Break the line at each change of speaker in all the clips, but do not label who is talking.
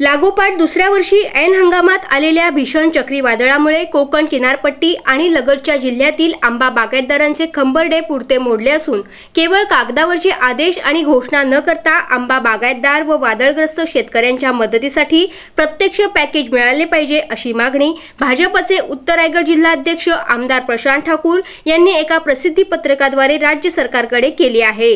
लागोपाठ दुसऱ्या वर्षी ऐन हंगामात आलेल्या भीषण चक्रीवादळामुळे कोकण किनारपट्टी आणि लगतच्या जिल्ह्यातील आंबा बागायतदारांचे खंबरडे पुरते मोडले असून केवळ कागदावरचे आदेश आणि घोषणा न करता आंबा बागायतदार व वादळग्रस्त शेतकऱ्यांच्या मदतीसाठी प्रत्यक्ष पॅकेज मिळाले पाहिजे अशी मागणी भाजपचे उत्तर उत्तरायगड जिल्हाध्यक्ष आमदार प्रशांत ठाकूर यांनी एका प्रसिद्धी पत्रकाद्वारे राज्य सरकारकडे केली आहे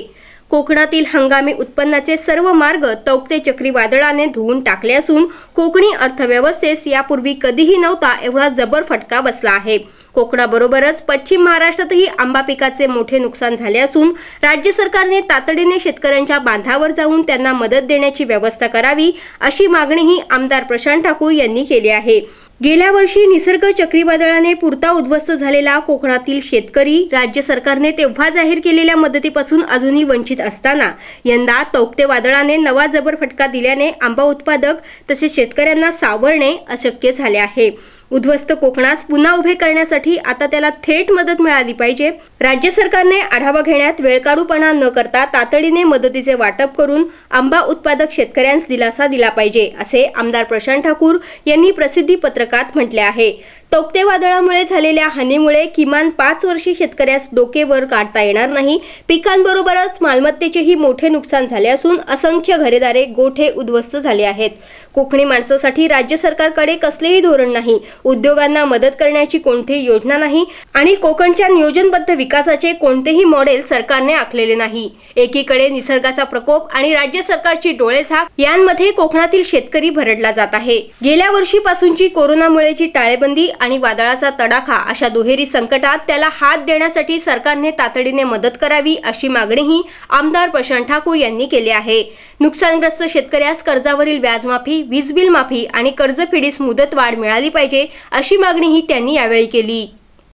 कोकणातील हंगामी उत्पन्नाचे सर्व मार्ग तौक्ते चक्रीवादळाने धुवून टाकले असून कोकणी अर्थव्यवस्थेस यापूर्वी कधीही नव्हता एवढा जबर फटका बसला आहे कोकणाबरोबरच पश्चिम महाराष्ट्रातही आंबा पिकाचे मोठे नुकसान झाले असून राज्य सरकारने तातडीने शेतकऱ्यांच्या बांधावर जाऊन त्यांना मदत देण्याची व्यवस्था करावी अशी मागणीही आमदार प्रशांत ठाकूर यांनी केली आहे गेल्या वर्षी निसर्ग चक्रीवादळाने पुरता उद्ध्वस्त झालेला कोकणातील शेतकरी राज्य सरकारने तेव्हा जाहीर केलेल्या मदतीपासून अजूनही वंचित असताना यंदा तौकते वादळाने नवा जबर फटका दिल्याने आंबा उत्पादक तसेच शेतकऱ्यांना सावरणे अशक्य झाले आहे उद्ध्वस्त कोकणास पुन्हा उभे करण्यासाठी आता त्याला थेट मदत मिळाली पाहिजे राज्य सरकारने आढावा घेण्यात वेळकाडूपणा न करता तातडीने मदतीचे वाटप करून आंबा उत्पादक शेतकऱ्यांस दिलासा दिला पाहिजे असे आमदार प्रशांत ठाकूर यांनी प्रसिद्धी पत्रकात म्हटले आहे तोक्ते वादळामुळे झालेल्या हानीमुळे किमान पाच वर्षी शेतकऱ्यास डोकेवर काढता येणार नाही पिकांबरोबरच मालमत्तेचेही मोठे नुकसान झाले असून असंख्य घरेदारे गोठे उद्ध्वस्त झाले आहेत कोकणी माणसासाठी राज्य सरकारकडे कसलेही धोरण नाही उद्योगांना मदत करण्याची कोणतीही योजना नाही आणि कोकणच्या नियोजनबद्ध विकासाचे कोणतेही मॉडेल सरकारने आखलेले नाही एकीकडे निसर्गाचा प्रकोप आणि राज्य सरकारची डोळेझाक यांमध्ये कोकणातील शेतकरी भरडला जात आहे गेल्या वर्षीपासूनची कोरोनामुळेची टाळेबंदी आणि वादळाचा तडाखा अशा दुहेरी संकटात त्याला हात देण्यासाठी सरकारने तातडीने मदत करावी अशी मागणीही आमदार प्रशांत ठाकूर यांनी केली आहे नुकसानग्रस्त शेतकऱ्यास कर्जावरील व्याजमाफी वीज बिल माफी आणि कर्जफेडीस मुदतवाढ मिळाली पाहिजे अशी मागणीही त्यांनी यावेळी केली